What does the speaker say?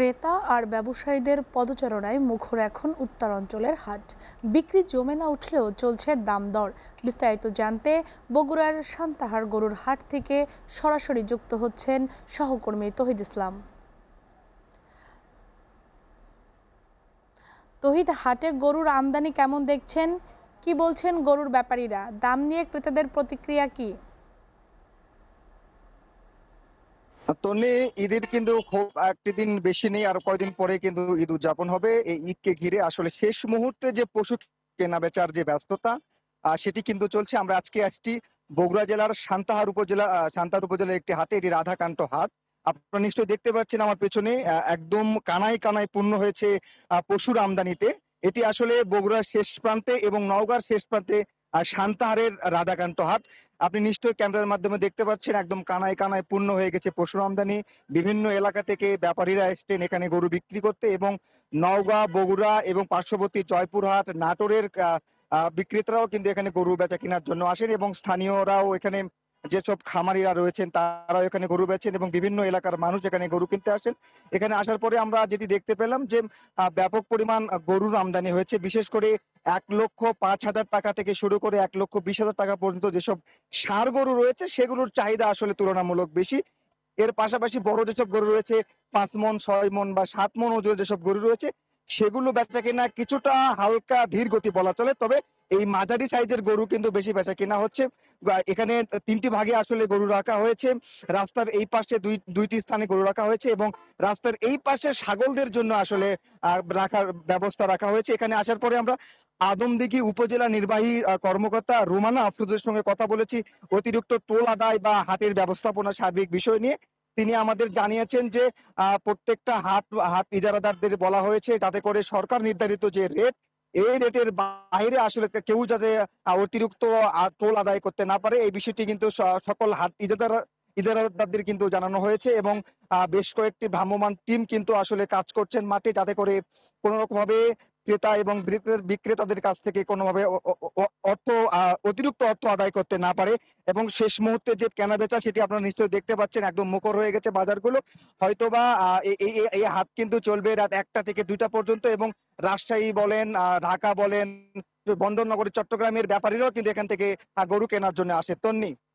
ক্রেতা আর ব্যবসায়ীদের পদচারণায় মুখর এখন উত্তরাঞ্চলের হাট বিক্রি জমে না উঠলেও চলছে দাম দর বিস্তারিত জানতে বগুড়ার সান্তাহার গরুর হাট থেকে সরাসরি যুক্ত হচ্ছেন সহকর্মী তহিদ ইসলাম তহিদ হাটে গরুর আমদানি কেমন দেখছেন কি বলছেন গরুর ব্যাপারীরা দাম নিয়ে ক্রেতাদের প্রতিক্রিয়া কী তন্নি ঈদের কিন্তু খুব একটি দিন বেশি নেই আর কয়দিন পরে কিন্তু ঈদ উদযাপন হবে এই ঈদকে ঘিরে আসলে শেষ মুহূর্তে যে পশু কেনা বেচার যে ব্যস্ততা সেটি কিন্তু চলছে আমরা আজকে একটি বগুড়া জেলার সান্তাহার উপজেলা সান্তাহার উপজেলার একটি হাটে এটি রাধাকান্ত হাট আপনারা নিশ্চয়ই দেখতে পাচ্ছেন আমার পেছনে একদম কানাই কানাই পূর্ণ হয়েছে পশুর আমদানিতে এটি আসলে বগুড়ার শেষ প্রান্তে এবং নওগাঁর শেষ প্রান্তে শান্তাহারের রাধাকান্ত হাট আপনি নিশ্চয়ই ক্যামেরার মাধ্যমে দেখতে পাচ্ছেন একদম কানায় কানায় পূর্ণ হয়ে গেছে পশুর আমদানি বিভিন্ন এলাকা থেকে ব্যাপারীরা এসছেন এখানে গরু বিক্রি করতে এবং নওগাঁ বগুড়া এবং পার্শ্ববর্তী জয়পুরহাট নাটোরের বিক্রেতারাও কিন্তু এখানে গরু বেচা কেনার জন্য আসেন এবং স্থানীয়রাও এখানে যেসব খামারিরা রয়েছেন তারা এখানে গরু বেছেন এবং বিভিন্ন এলাকার মানুষ এখানে গরু কিনতে আসেন এখানে আসার পরে আমরা যেটি দেখতে পেলাম যে ব্যাপক পরিমাণ গরুর আমদানি হয়েছে বিশেষ করে এক লক্ষ পাঁচ হাজার টাকা থেকে শুরু করে এক লক্ষ বিশ হাজার টাকা পর্যন্ত যেসব সার গরু রয়েছে সেগুলোর চাহিদা আসলে তুলনামূলক বেশি এর পাশাপাশি বড় যেসব গরু রয়েছে পাঁচ মন ছয় মন বা সাত মন ওজন যেসব গরু রয়েছে সেগুলো বেচা কিনা কিছুটা হালকা ধীর গতি বলা চলে তবে এই মাঝারি সাইজের গরু কিন্তু বেশি বেচা কিনা হচ্ছে এখানে তিনটি ভাগে আসলে গরু রাখা হয়েছে রাস্তার এই পাশে দুই দুইটি স্থানে গরু রাখা হয়েছে এবং রাস্তার এই পাশে ছাগলদের জন্য আসলে রাখার ব্যবস্থা রাখা হয়েছে এখানে আসার পরে আমরা আদমদিঘি উপজেলা নির্বাহী কর্মকর্তা রুমানা আফরুদের সঙ্গে কথা বলেছি অতিরিক্ত টোল আদায় বা হাটের ব্যবস্থাপনা সার্বিক বিষয় নিয়ে তিনি আমাদের জানিয়েছেন যে প্রত্যেকটা হাট হাট ইজারাদারদের বলা হয়েছে যাতে করে সরকার নির্ধারিত যে রেট এই রেটের বাইরে আসলে কেউ যাতে অতিরিক্ত টোল আদায় করতে না পারে এই বিষয়টি কিন্তু সকল হাট ইজাদার ইজারাদারদের কিন্তু জানানো হয়েছে এবং বেশ কয়েকটি ভ্রাম্যমান টিম কিন্তু আসলে কাজ করছেন মাঠে যাতে করে কোনো রকম ভাবে ক্রেতা এবং বিক্রেতাদের কাছ থেকে কোনোভাবে অর্থ অতিরিক্ত অর্থ আদায় করতে না পারে এবং শেষ মুহূর্তে যে কেনা বেচা সেটি আপনারা নিশ্চয়ই দেখতে পাচ্ছেন একদম মুখর হয়ে গেছে বাজারগুলো হয়তোবা এই হাত কিন্তু চলবে রাত একটা থেকে দুইটা পর্যন্ত এবং রাজশাহী বলেন ঢাকা বলেন বন্দরনগরী চট্টগ্রামের ব্যাপারীরাও কিন্তু এখান থেকে গরু কেনার জন্য আসে তন্নি